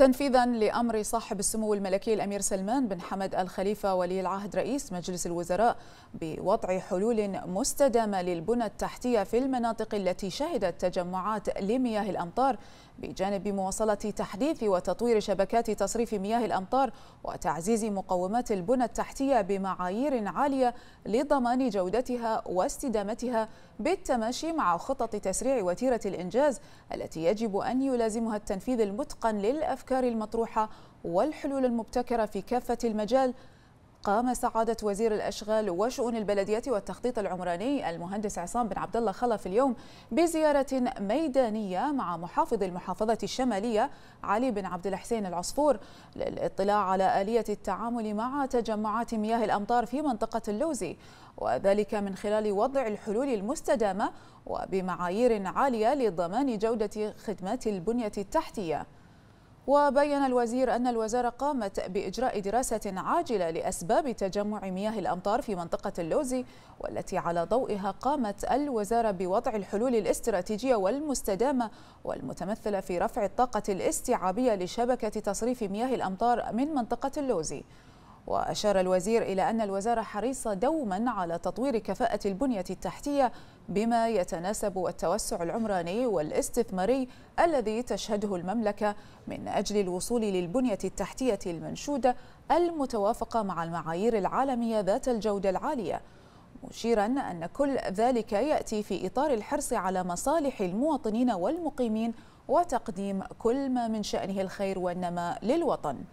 تنفيذا لامر صاحب السمو الملكي الامير سلمان بن حمد الخليفه ولي العهد رئيس مجلس الوزراء بوضع حلول مستدامه للبنى التحتيه في المناطق التي شهدت تجمعات لمياه الامطار بجانب مواصله تحديث وتطوير شبكات تصريف مياه الامطار وتعزيز مقومات البنى التحتيه بمعايير عاليه لضمان جودتها واستدامتها بالتماشي مع خطط تسريع وتيره الانجاز التي يجب ان يلازمها التنفيذ المتقن للافكار الأفكار المطروحة والحلول المبتكرة في كافة المجال قام سعادة وزير الأشغال وشؤون البلدية والتخطيط العمراني المهندس عصام بن عبد الله خلف اليوم بزيارة ميدانية مع محافظ المحافظة الشمالية علي بن عبد الحسين العصفور للاطلاع على آلية التعامل مع تجمعات مياه الأمطار في منطقة اللوزي وذلك من خلال وضع الحلول المستدامة وبمعايير عالية لضمان جودة خدمات البنية التحتية وبين الوزير أن الوزارة قامت بإجراء دراسة عاجلة لأسباب تجمع مياه الأمطار في منطقة اللوزي والتي على ضوئها قامت الوزارة بوضع الحلول الاستراتيجية والمستدامة والمتمثلة في رفع الطاقة الاستيعابية لشبكة تصريف مياه الأمطار من منطقة اللوزي وأشار الوزير إلى أن الوزارة حريصة دوما على تطوير كفاءة البنية التحتية بما يتناسب التوسع العمراني والاستثماري الذي تشهده المملكة من أجل الوصول للبنية التحتية المنشودة المتوافقة مع المعايير العالمية ذات الجودة العالية مشيرا أن كل ذلك يأتي في إطار الحرص على مصالح المواطنين والمقيمين وتقديم كل ما من شأنه الخير والنماء للوطن